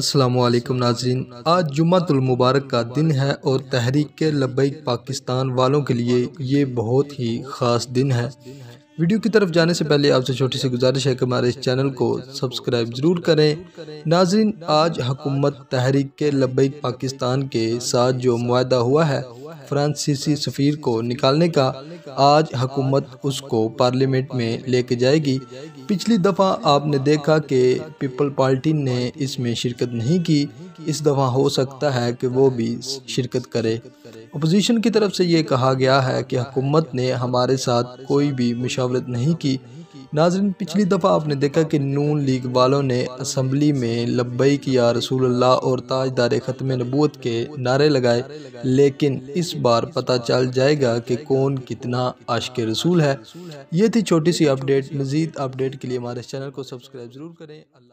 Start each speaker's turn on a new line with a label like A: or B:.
A: السلام علیکم ناظرین آج جمعہ المبارک کا دن ہے اور تحریک لبیک پاکستان والوں کے لیے یہ بہت ہی خاص دن ہے ویڈیو کی طرف جانے سے پہلے آپ سے چھوٹی سی گزارش ہے کہ ہمارے اس چینل کو سبسکرائب ضرور کریں ناظرین آج حکومت تحریک لبیک پاکستان کے ساتھ جو معاہدہ ہوا ہے فرانسیسی سفیر کو نکالنے کا آج حکومت اس کو پارلیمنٹ میں لے کے جائے گی پچھلی دفعہ آپ نے دیکھا کہ پیپل پارٹی نے اس میں شرکت نہیں کی اس دفعہ ہو سکتا ہے کہ وہ بھی شرکت کرے اپوزیشن کی طرف سے یہ کہا گیا ہے کہ حکومت نے ہمارے ساتھ کوئی بھی مشاورت نہیں کی ناظرین پچھلی دفعہ آپ نے دیکھا کہ نون لیگ والوں نے اسمبلی میں لبئی کیا رسول اللہ اور تاج دار ختم نبوت کے نعرے لگائے لیکن اس بار پتہ چل جائے گا کہ کون کتنا عاشق رسول ہے یہ تھی چھوٹی سی اپڈیٹ مزید اپڈیٹ کے لیے ہمارے چینل کو سبسکرائب ضرور
B: کریں اللہ